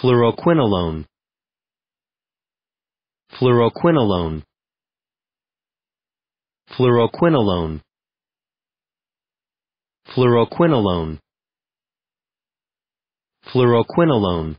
fluoroquinolone fluoroquinolone fluoroquinolone fluoroquinolone fluoroquinolone